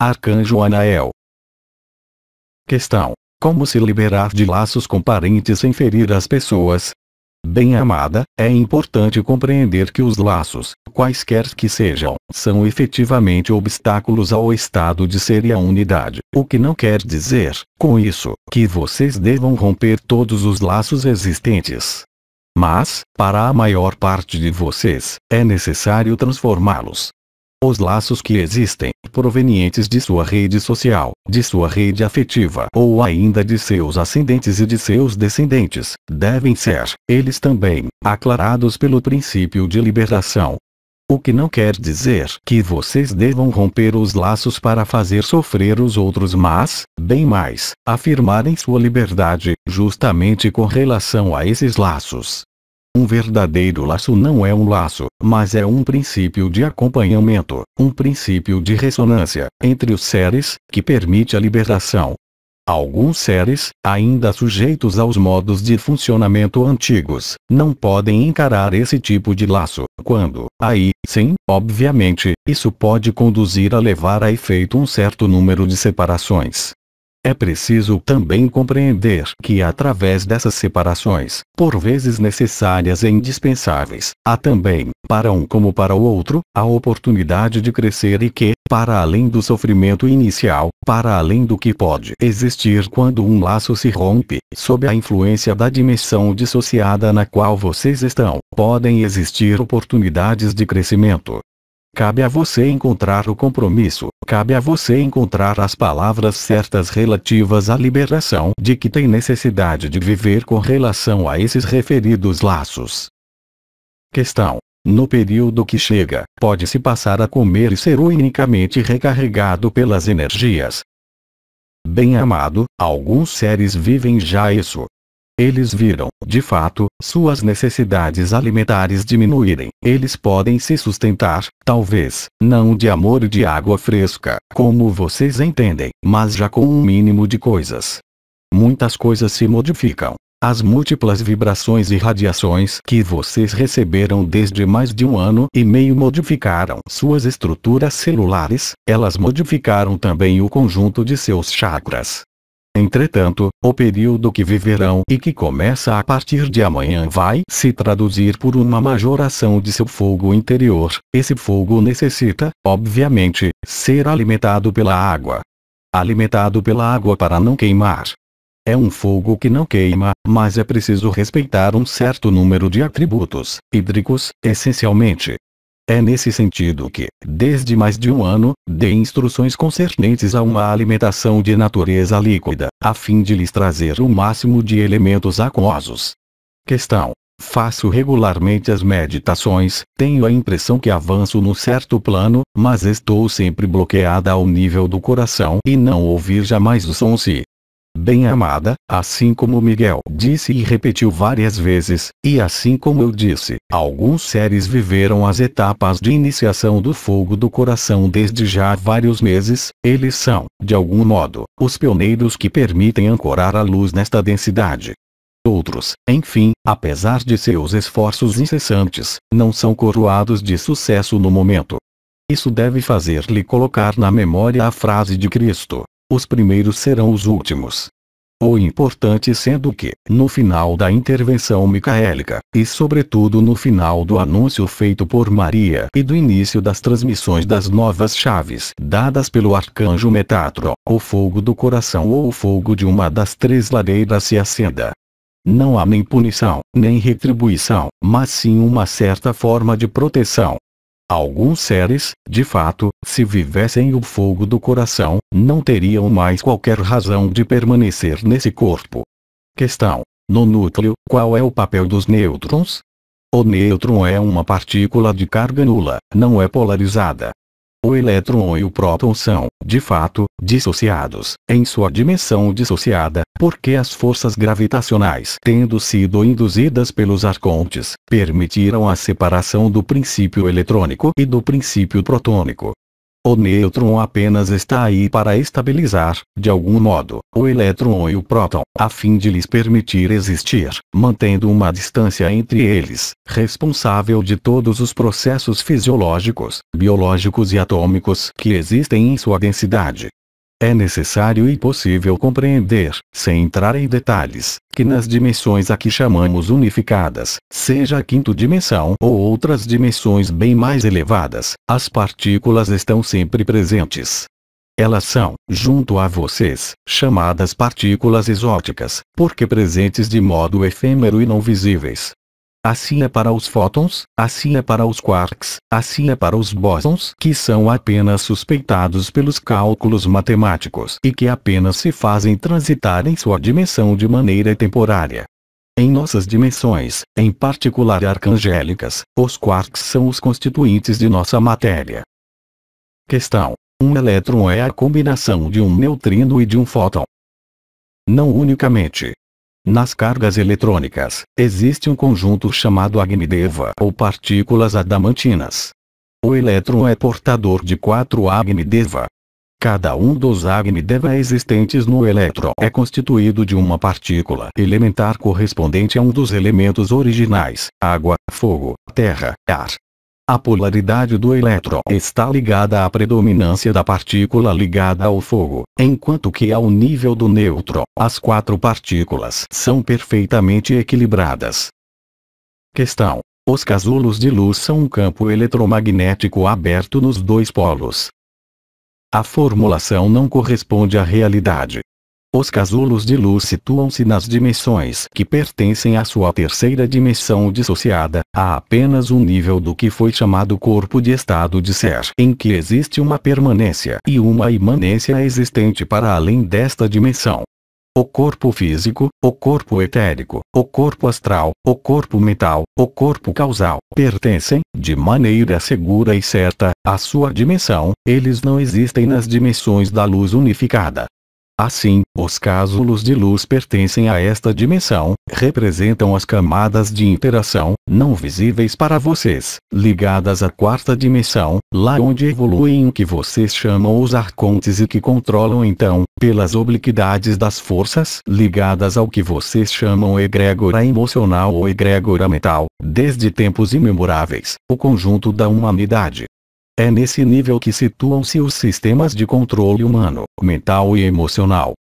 Arcanjo Anael. Questão: Como se liberar de laços com parentes sem ferir as pessoas? Bem amada, é importante compreender que os laços, quaisquer que sejam, são efetivamente obstáculos ao estado de ser e à unidade, o que não quer dizer, com isso, que vocês devam romper todos os laços existentes. Mas, para a maior parte de vocês, é necessário transformá-los, os laços que existem, provenientes de sua rede social, de sua rede afetiva ou ainda de seus ascendentes e de seus descendentes, devem ser, eles também, aclarados pelo princípio de liberação. O que não quer dizer que vocês devam romper os laços para fazer sofrer os outros, mas, bem mais, afirmarem sua liberdade, justamente com relação a esses laços. Um verdadeiro laço não é um laço, mas é um princípio de acompanhamento, um princípio de ressonância, entre os seres, que permite a liberação. Alguns seres, ainda sujeitos aos modos de funcionamento antigos, não podem encarar esse tipo de laço, quando, aí, sim, obviamente, isso pode conduzir a levar a efeito um certo número de separações, é preciso também compreender que através dessas separações, por vezes necessárias e indispensáveis, há também, para um como para o outro, a oportunidade de crescer e que, para além do sofrimento inicial, para além do que pode existir quando um laço se rompe, sob a influência da dimensão dissociada na qual vocês estão, podem existir oportunidades de crescimento. Cabe a você encontrar o compromisso, Cabe a você encontrar as palavras certas relativas à liberação de que tem necessidade de viver com relação a esses referidos laços. Questão. No período que chega, pode-se passar a comer e ser unicamente recarregado pelas energias. Bem amado, alguns seres vivem já isso, eles viram, de fato, suas necessidades alimentares diminuírem. Eles podem se sustentar, talvez, não de amor e de água fresca, como vocês entendem, mas já com um mínimo de coisas. Muitas coisas se modificam. As múltiplas vibrações e radiações que vocês receberam desde mais de um ano e meio modificaram suas estruturas celulares, elas modificaram também o conjunto de seus chakras. Entretanto, o período que viverão e que começa a partir de amanhã vai se traduzir por uma majoração de seu fogo interior. Esse fogo necessita, obviamente, ser alimentado pela água. Alimentado pela água para não queimar. É um fogo que não queima, mas é preciso respeitar um certo número de atributos, hídricos, essencialmente, é nesse sentido que, desde mais de um ano, dei instruções concernentes a uma alimentação de natureza líquida, a fim de lhes trazer o máximo de elementos aquosos. Questão. Faço regularmente as meditações, tenho a impressão que avanço no certo plano, mas estou sempre bloqueada ao nível do coração e não ouvir jamais o som se, bem amada, assim como Miguel disse e repetiu várias vezes, e assim como eu disse, alguns seres viveram as etapas de iniciação do fogo do coração desde já vários meses, eles são, de algum modo, os pioneiros que permitem ancorar a luz nesta densidade. Outros, enfim, apesar de seus esforços incessantes, não são coroados de sucesso no momento. Isso deve fazer-lhe colocar na memória a frase de Cristo, os primeiros serão os últimos. O importante sendo que, no final da intervenção micaélica, e sobretudo no final do anúncio feito por Maria e do início das transmissões das novas chaves dadas pelo arcanjo Metatron, o fogo do coração ou o fogo de uma das três lareiras se acenda. Não há nem punição, nem retribuição, mas sim uma certa forma de proteção, Alguns seres, de fato, se vivessem o fogo do coração, não teriam mais qualquer razão de permanecer nesse corpo. Questão. No núcleo, qual é o papel dos nêutrons? O nêutron é uma partícula de carga nula, não é polarizada, o elétron e o próton são, de fato, dissociados, em sua dimensão dissociada, porque as forças gravitacionais tendo sido induzidas pelos arcontes, permitiram a separação do princípio eletrônico e do princípio protônico, o nêutron apenas está aí para estabilizar, de algum modo, o elétron e o próton, a fim de lhes permitir existir, mantendo uma distância entre eles, responsável de todos os processos fisiológicos, biológicos e atômicos que existem em sua densidade é necessário e possível compreender, sem entrar em detalhes, que nas dimensões a que chamamos unificadas, seja a quinta dimensão ou outras dimensões bem mais elevadas, as partículas estão sempre presentes. Elas são, junto a vocês, chamadas partículas exóticas, porque presentes de modo efêmero e não visíveis, Assim é para os fótons, assim é para os quarks, assim é para os bósons que são apenas suspeitados pelos cálculos matemáticos e que apenas se fazem transitar em sua dimensão de maneira temporária. Em nossas dimensões, em particular arcangélicas, os quarks são os constituintes de nossa matéria. Questão. Um elétron é a combinação de um neutrino e de um fóton. Não unicamente, nas cargas eletrônicas, existe um conjunto chamado Agnideva ou partículas adamantinas. O elétron é portador de quatro Agnideva. Cada um dos Agnideva existentes no elétron é constituído de uma partícula elementar correspondente a um dos elementos originais, água, fogo, terra, ar, a polaridade do elétron está ligada à predominância da partícula ligada ao fogo, enquanto que ao nível do neutro, as quatro partículas são perfeitamente equilibradas. Questão. Os casulos de luz são um campo eletromagnético aberto nos dois polos. A formulação não corresponde à realidade. Os casulos de luz situam-se nas dimensões que pertencem à sua terceira dimensão dissociada, a apenas um nível do que foi chamado corpo de estado de ser, em que existe uma permanência e uma imanência existente para além desta dimensão. O corpo físico, o corpo etérico, o corpo astral, o corpo mental, o corpo causal, pertencem, de maneira segura e certa, à sua dimensão, eles não existem nas dimensões da luz unificada. Assim, os casulos de luz pertencem a esta dimensão, representam as camadas de interação, não visíveis para vocês, ligadas à quarta dimensão, lá onde evoluem o que vocês chamam os arcontes e que controlam então, pelas obliquidades das forças ligadas ao que vocês chamam egrégora emocional ou egrégora mental, desde tempos imemoráveis, o conjunto da humanidade. É nesse nível que situam-se os sistemas de controle humano, mental e emocional.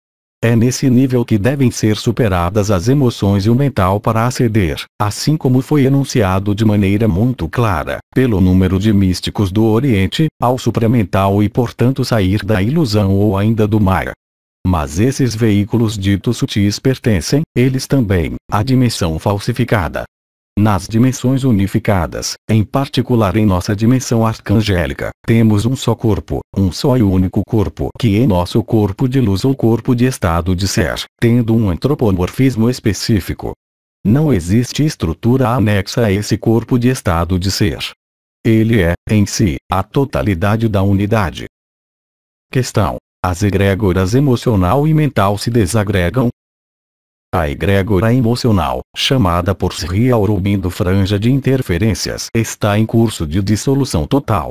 É nesse nível que devem ser superadas as emoções e o mental para aceder, assim como foi enunciado de maneira muito clara, pelo número de místicos do Oriente, ao supramental e portanto sair da ilusão ou ainda do Maya. Mas esses veículos ditos sutis pertencem, eles também, à dimensão falsificada. Nas dimensões unificadas, em particular em nossa dimensão arcangélica, temos um só corpo, um só e único corpo que é nosso corpo de luz ou corpo de estado de ser, tendo um antropomorfismo específico. Não existe estrutura anexa a esse corpo de estado de ser. Ele é, em si, a totalidade da unidade. Questão. As egrégoras emocional e mental se desagregam, a egrégora emocional, chamada por Sri Aurobindo franja de interferências, está em curso de dissolução total.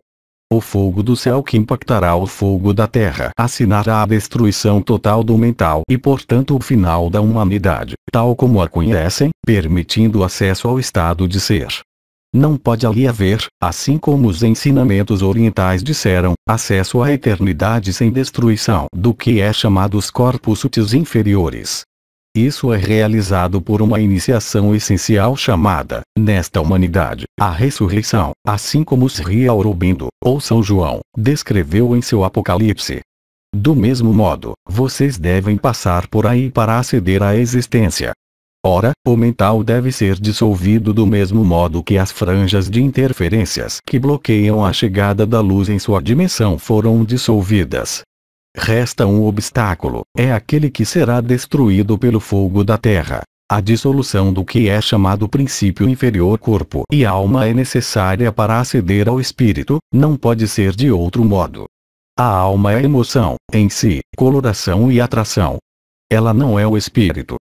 O fogo do céu que impactará o fogo da terra assinará a destruição total do mental e portanto o final da humanidade, tal como a conhecem, permitindo acesso ao estado de ser. Não pode ali haver, assim como os ensinamentos orientais disseram, acesso à eternidade sem destruição do que é chamado os corpos sutis inferiores, isso é realizado por uma iniciação essencial chamada, nesta humanidade, a ressurreição, assim como Sri Aurobindo, ou São João, descreveu em seu Apocalipse. Do mesmo modo, vocês devem passar por aí para aceder à existência. Ora, o mental deve ser dissolvido do mesmo modo que as franjas de interferências que bloqueiam a chegada da luz em sua dimensão foram dissolvidas. Resta um obstáculo, é aquele que será destruído pelo fogo da terra. A dissolução do que é chamado princípio inferior corpo e alma é necessária para aceder ao espírito, não pode ser de outro modo. A alma é emoção, em si, coloração e atração. Ela não é o espírito,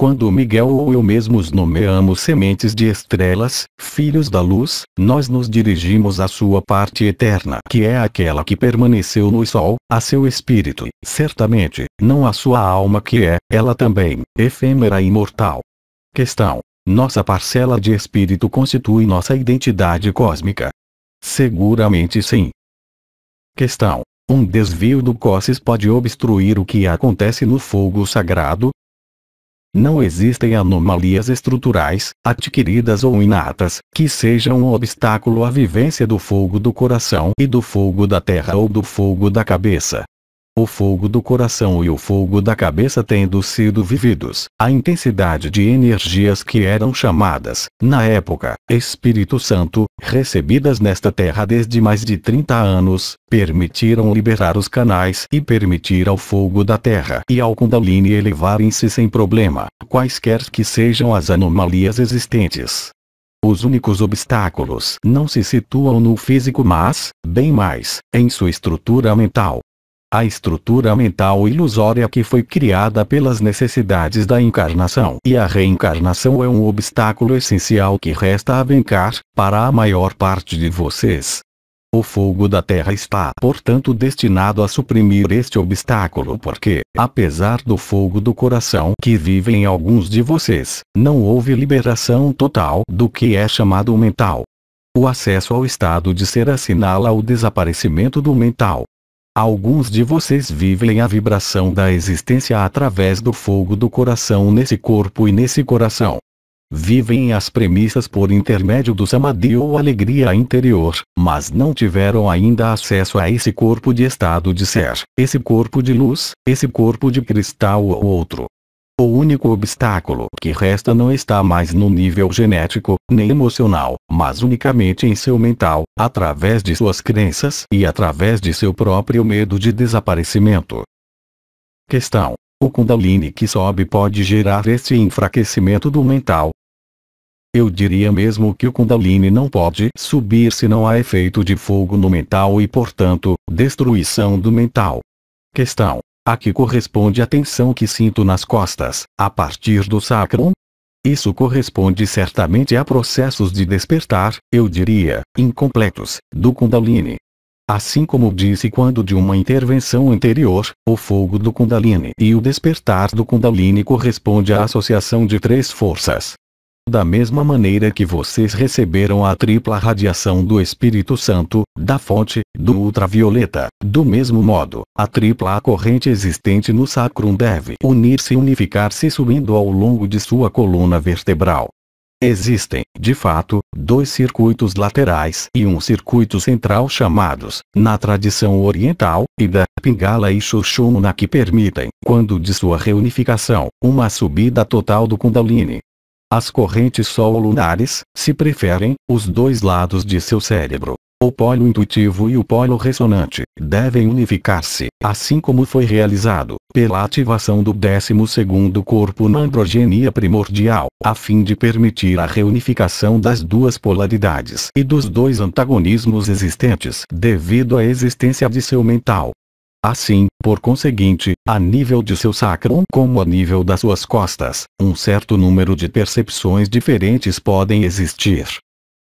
quando Miguel ou eu mesmos nomeamos sementes de estrelas, filhos da luz, nós nos dirigimos à sua parte eterna, que é aquela que permaneceu no Sol, a seu espírito, certamente, não à sua alma que é, ela também, efêmera e mortal. Questão. Nossa parcela de espírito constitui nossa identidade cósmica. Seguramente sim. Questão. Um desvio do cossis pode obstruir o que acontece no fogo sagrado? Não existem anomalias estruturais, adquiridas ou inatas, que sejam um obstáculo à vivência do fogo do coração e do fogo da terra ou do fogo da cabeça. O fogo do coração e o fogo da cabeça tendo sido vividos, a intensidade de energias que eram chamadas, na época, Espírito Santo, recebidas nesta terra desde mais de 30 anos, permitiram liberar os canais e permitir ao fogo da terra e ao Kundalini elevarem-se sem problema, quaisquer que sejam as anomalias existentes. Os únicos obstáculos não se situam no físico mas, bem mais, em sua estrutura mental, a estrutura mental ilusória que foi criada pelas necessidades da encarnação e a reencarnação é um obstáculo essencial que resta a vencar, para a maior parte de vocês. O fogo da Terra está, portanto, destinado a suprimir este obstáculo porque, apesar do fogo do coração que vive em alguns de vocês, não houve liberação total do que é chamado mental. O acesso ao estado de ser assinala o desaparecimento do mental, Alguns de vocês vivem a vibração da existência através do fogo do coração nesse corpo e nesse coração. Vivem as premissas por intermédio do samadhi ou alegria interior, mas não tiveram ainda acesso a esse corpo de estado de ser, esse corpo de luz, esse corpo de cristal ou outro. O único obstáculo que resta não está mais no nível genético, nem emocional, mas unicamente em seu mental, através de suas crenças e através de seu próprio medo de desaparecimento. Questão: O Kundalini que sobe pode gerar este enfraquecimento do mental? Eu diria mesmo que o Kundalini não pode subir se não há efeito de fogo no mental e, portanto, destruição do mental. Questão: a que corresponde a tensão que sinto nas costas, a partir do sacrum. Isso corresponde certamente a processos de despertar, eu diria, incompletos, do Kundalini. Assim como disse quando de uma intervenção anterior, o fogo do Kundalini e o despertar do Kundalini corresponde à associação de três forças, da mesma maneira que vocês receberam a tripla radiação do Espírito Santo, da fonte, do ultravioleta, do mesmo modo, a tripla corrente existente no sacrum deve unir-se e unificar-se subindo ao longo de sua coluna vertebral. Existem, de fato, dois circuitos laterais e um circuito central chamados, na tradição oriental, Ida, Pingala e Shoshumna que permitem, quando de sua reunificação, uma subida total do Kundalini, as correntes sol-lunares, se preferem, os dois lados de seu cérebro, o polo intuitivo e o polo ressonante, devem unificar-se, assim como foi realizado, pela ativação do 12º corpo na androgenia primordial, a fim de permitir a reunificação das duas polaridades e dos dois antagonismos existentes devido à existência de seu mental, Assim, por conseguinte, a nível de seu sacrum como a nível das suas costas, um certo número de percepções diferentes podem existir.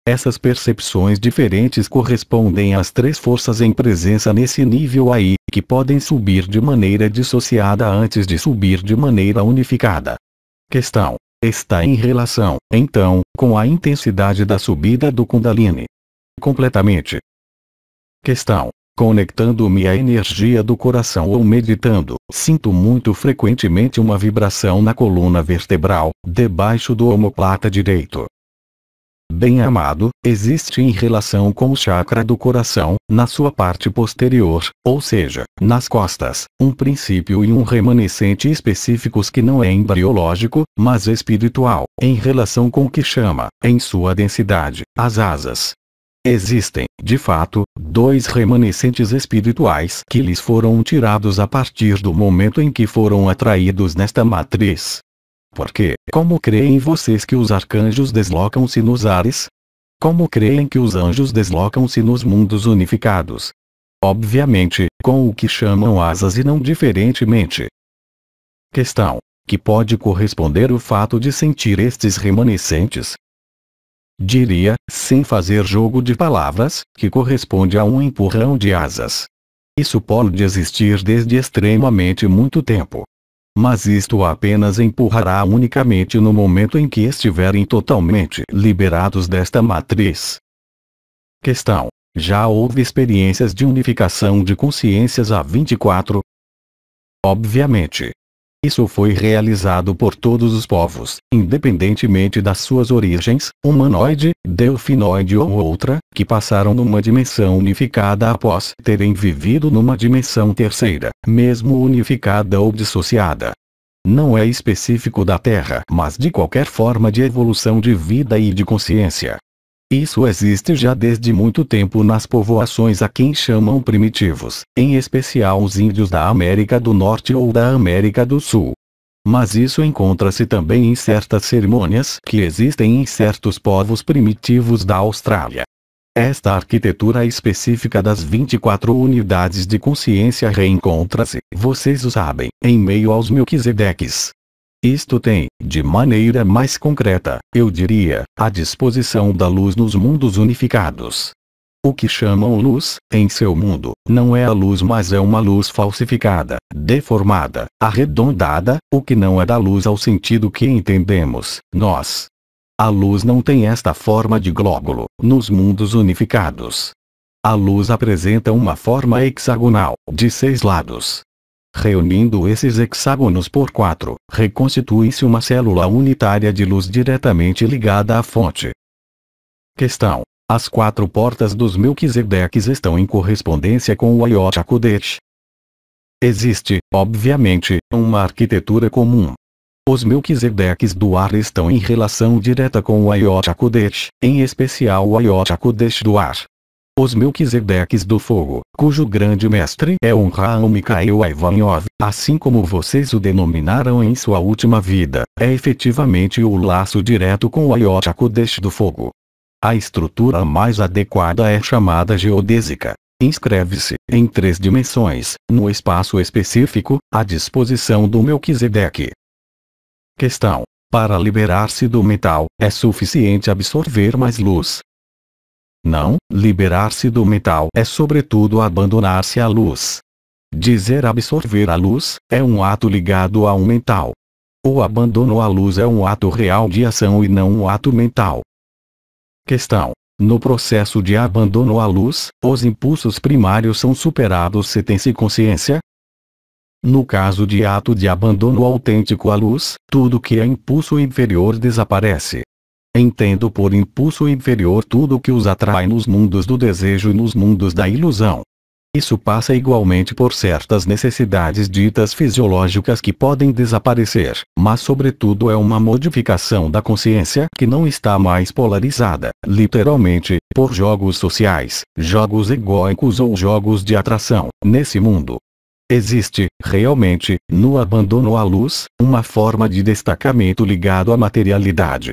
Essas percepções diferentes correspondem às três forças em presença nesse nível aí, que podem subir de maneira dissociada antes de subir de maneira unificada. Questão. Está em relação, então, com a intensidade da subida do Kundalini. Completamente. Questão conectando-me à energia do coração ou meditando. Sinto muito frequentemente uma vibração na coluna vertebral, debaixo do omoplata direito. Bem amado, existe em relação com o chakra do coração, na sua parte posterior, ou seja, nas costas, um princípio e um remanescente específicos que não é embriológico, mas espiritual, em relação com o que chama, em sua densidade, as asas, Existem, de fato, dois remanescentes espirituais que lhes foram tirados a partir do momento em que foram atraídos nesta matriz. Porque, como creem vocês que os arcanjos deslocam-se nos ares? Como creem que os anjos deslocam-se nos mundos unificados? Obviamente, com o que chamam asas e não diferentemente. Questão: que pode corresponder o fato de sentir estes remanescentes, diria, sem fazer jogo de palavras, que corresponde a um empurrão de asas. Isso pode existir desde extremamente muito tempo. Mas isto apenas empurrará unicamente no momento em que estiverem totalmente liberados desta matriz. Questão: Já houve experiências de unificação de consciências a 24? Obviamente, isso foi realizado por todos os povos, independentemente das suas origens, humanoide, delfinoide ou outra, que passaram numa dimensão unificada após terem vivido numa dimensão terceira, mesmo unificada ou dissociada. Não é específico da Terra, mas de qualquer forma de evolução de vida e de consciência, isso existe já desde muito tempo nas povoações a quem chamam primitivos, em especial os índios da América do Norte ou da América do Sul. Mas isso encontra-se também em certas cerimônias que existem em certos povos primitivos da Austrália. Esta arquitetura específica das 24 unidades de consciência reencontra-se, vocês o sabem, em meio aos Melquisedeques, isto tem, de maneira mais concreta, eu diria, a disposição da luz nos mundos unificados. O que chamam luz, em seu mundo, não é a luz mas é uma luz falsificada, deformada, arredondada, o que não é da luz ao sentido que entendemos, nós. A luz não tem esta forma de glóbulo, nos mundos unificados. A luz apresenta uma forma hexagonal, de seis lados, Reunindo esses hexágonos por quatro, reconstitui-se uma célula unitária de luz diretamente ligada à fonte. Questão. As quatro portas dos Melquisedeques estão em correspondência com o Ayot Existe, obviamente, uma arquitetura comum. Os Melquisedeques do ar estão em relação direta com o Ayot em especial o Ayot do ar os Melquisedeques do Fogo, cujo grande mestre é Honraam Mikhail Ivanov, assim como vocês o denominaram em sua última vida, é efetivamente o laço direto com o Ayot do Fogo. A estrutura mais adequada é chamada geodésica. Inscreve-se, em três dimensões, no espaço específico, à disposição do Melquisedeque. Questão. Para liberar-se do metal, é suficiente absorver mais luz, não, liberar-se do metal é sobretudo abandonar-se à luz. Dizer absorver a luz é um ato ligado ao mental. O abandono à luz é um ato real de ação e não um ato mental. Questão. No processo de abandono à luz, os impulsos primários são superados se tem-se consciência? No caso de ato de abandono autêntico à luz, tudo que é impulso inferior desaparece. Entendo por impulso inferior tudo o que os atrai nos mundos do desejo e nos mundos da ilusão. Isso passa igualmente por certas necessidades ditas fisiológicas que podem desaparecer, mas sobretudo é uma modificação da consciência que não está mais polarizada, literalmente, por jogos sociais, jogos egóicos ou jogos de atração, nesse mundo. Existe, realmente, no abandono à luz, uma forma de destacamento ligado à materialidade,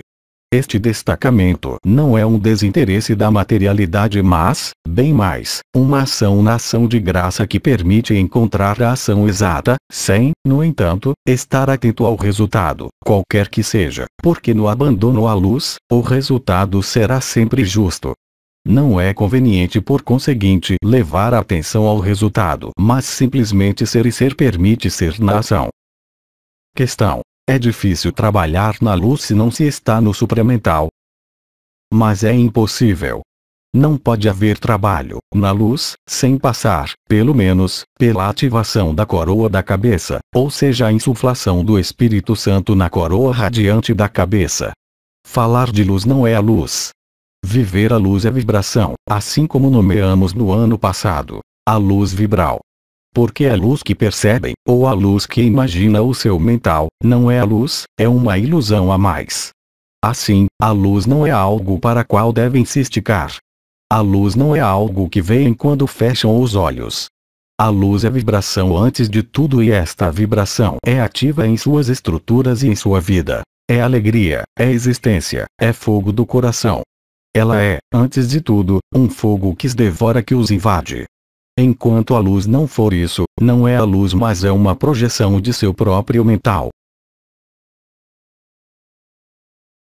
este destacamento não é um desinteresse da materialidade mas, bem mais, uma ação na ação de graça que permite encontrar a ação exata, sem, no entanto, estar atento ao resultado, qualquer que seja, porque no abandono à luz, o resultado será sempre justo. Não é conveniente por conseguinte levar atenção ao resultado, mas simplesmente ser e ser permite ser na ação. Questão é difícil trabalhar na luz se não se está no supramental. Mas é impossível. Não pode haver trabalho na luz sem passar, pelo menos, pela ativação da coroa da cabeça, ou seja, a insuflação do Espírito Santo na coroa radiante da cabeça. Falar de luz não é a luz. Viver a luz é vibração, assim como nomeamos no ano passado, a luz vibral. Porque a luz que percebem, ou a luz que imagina o seu mental, não é a luz, é uma ilusão a mais. Assim, a luz não é algo para qual devem se esticar. A luz não é algo que veem quando fecham os olhos. A luz é vibração antes de tudo e esta vibração é ativa em suas estruturas e em sua vida. É alegria, é existência, é fogo do coração. Ela é, antes de tudo, um fogo que os devora que os invade, Enquanto a luz não for isso, não é a luz mas é uma projeção de seu próprio mental.